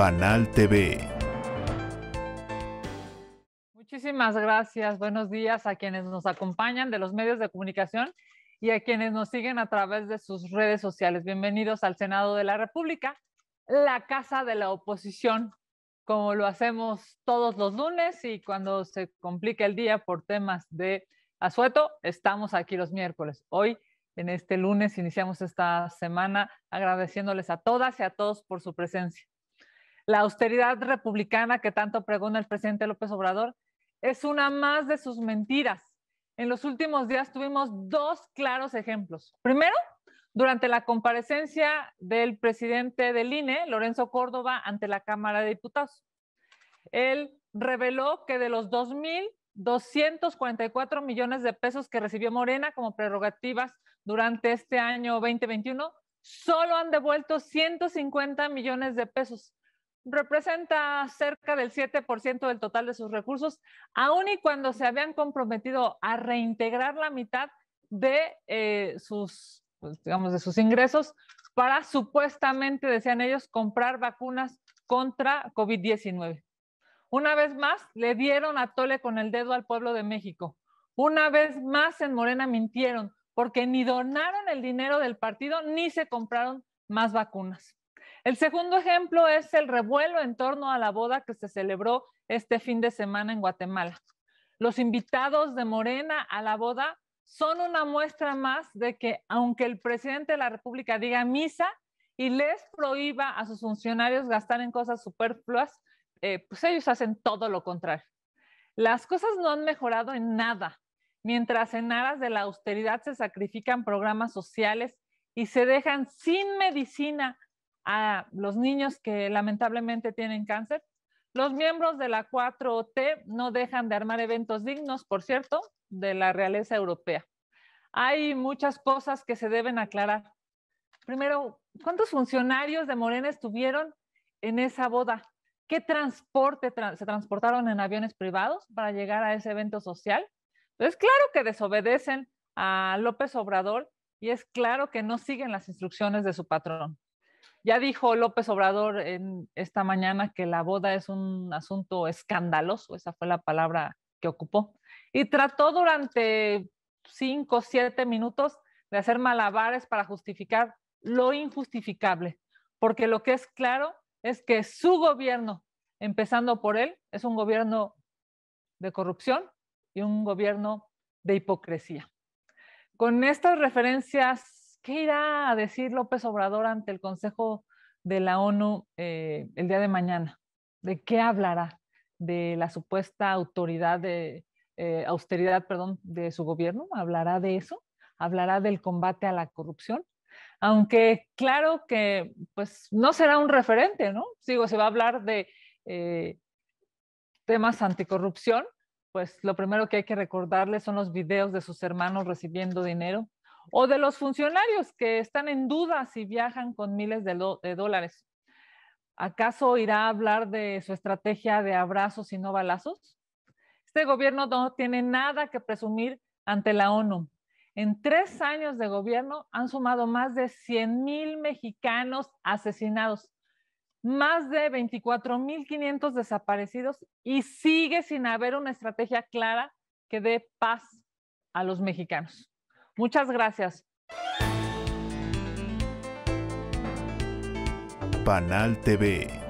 Banal TV. Muchísimas gracias. Buenos días a quienes nos acompañan de los medios de comunicación y a quienes nos siguen a través de sus redes sociales. Bienvenidos al Senado de la República, la casa de la oposición, como lo hacemos todos los lunes y cuando se complica el día por temas de asueto, estamos aquí los miércoles. Hoy, en este lunes, iniciamos esta semana agradeciéndoles a todas y a todos por su presencia. La austeridad republicana que tanto pregunta el presidente López Obrador es una más de sus mentiras. En los últimos días tuvimos dos claros ejemplos. Primero, durante la comparecencia del presidente del INE, Lorenzo Córdoba, ante la Cámara de Diputados. Él reveló que de los 2.244 millones de pesos que recibió Morena como prerrogativas durante este año 2021, solo han devuelto 150 millones de pesos representa cerca del 7% del total de sus recursos, aun y cuando se habían comprometido a reintegrar la mitad de eh, sus, pues, digamos, de sus ingresos para supuestamente, decían ellos, comprar vacunas contra COVID-19. Una vez más, le dieron a Tole con el dedo al pueblo de México. Una vez más, en Morena mintieron, porque ni donaron el dinero del partido ni se compraron más vacunas. El segundo ejemplo es el revuelo en torno a la boda que se celebró este fin de semana en Guatemala. Los invitados de Morena a la boda son una muestra más de que aunque el presidente de la República diga misa y les prohíba a sus funcionarios gastar en cosas superfluas, eh, pues ellos hacen todo lo contrario. Las cosas no han mejorado en nada, mientras en aras de la austeridad se sacrifican programas sociales y se dejan sin medicina a los niños que lamentablemente tienen cáncer. Los miembros de la 4T no dejan de armar eventos dignos, por cierto, de la realeza europea. Hay muchas cosas que se deben aclarar. Primero, ¿cuántos funcionarios de Morena estuvieron en esa boda? ¿Qué transporte se transportaron en aviones privados para llegar a ese evento social? es pues claro que desobedecen a López Obrador y es claro que no siguen las instrucciones de su patrón. Ya dijo López Obrador en esta mañana que la boda es un asunto escandaloso, esa fue la palabra que ocupó. Y trató durante cinco, o siete minutos de hacer malabares para justificar lo injustificable, porque lo que es claro es que su gobierno, empezando por él, es un gobierno de corrupción y un gobierno de hipocresía. Con estas referencias ¿qué irá a decir López Obrador ante el Consejo de la ONU eh, el día de mañana? ¿De qué hablará? ¿De la supuesta autoridad de, eh, austeridad perdón, de su gobierno? ¿Hablará de eso? ¿Hablará del combate a la corrupción? Aunque claro que pues no será un referente, ¿no? sigo se va a hablar de eh, temas anticorrupción, pues lo primero que hay que recordarles son los videos de sus hermanos recibiendo dinero o de los funcionarios que están en duda si viajan con miles de, dólares. ¿Acaso irá a hablar de su estrategia de abrazos y no balazos? Este gobierno no tiene nada que presumir ante la ONU. En tres años de gobierno han sumado más de 100.000 mil mexicanos asesinados, más de 24 mil 500 desaparecidos y sigue sin haber una estrategia clara que dé paz a los mexicanos. Muchas gracias. Panal TV.